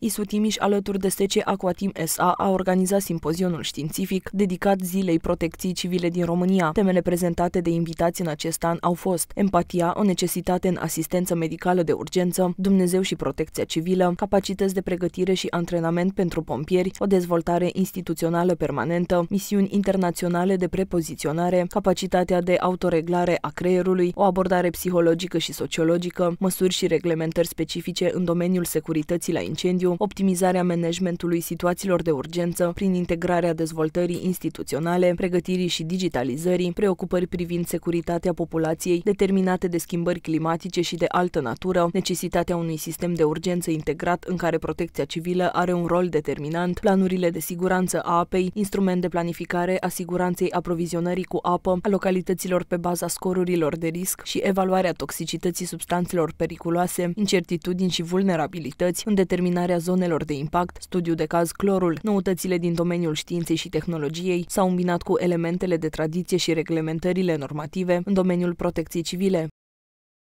ISU Timiș, alături de SECE Aquatim SA, a organizat simpozionul științific dedicat Zilei Protecției Civile din România. Temele prezentate de invitați în acest an au fost empatia, o necesitate în asistență medicală de urgență, Dumnezeu și protecția civilă, capacități de pregătire și antrenament pentru pompieri, o dezvoltare instituțională permanentă, misiuni internaționale de prepoziționare, capacitatea de autoreglare a creierului, o abordare psihologică și sociologică, măsuri și reglementări specifice în domeniul securității la incendiu, mediu, optimizarea managementului situațiilor de urgență prin integrarea dezvoltării instituționale, pregătirii și digitalizării, preocupări privind securitatea populației, determinate de schimbări climatice și de altă natură, necesitatea unui sistem de urgență integrat în care protecția civilă are un rol determinant, planurile de siguranță a apei, instrument de planificare a siguranței aprovizionării cu apă, a localităților pe baza scorurilor de risc și evaluarea toxicității substanțelor periculoase, incertitudini și vulnerabilități în determinarea evaluarea zonelor de impact, studiu de caz clorul, noutățile din domeniul științei și tehnologiei s-au îmbinat cu elementele de tradiție și reglementările normative în domeniul protecției civile.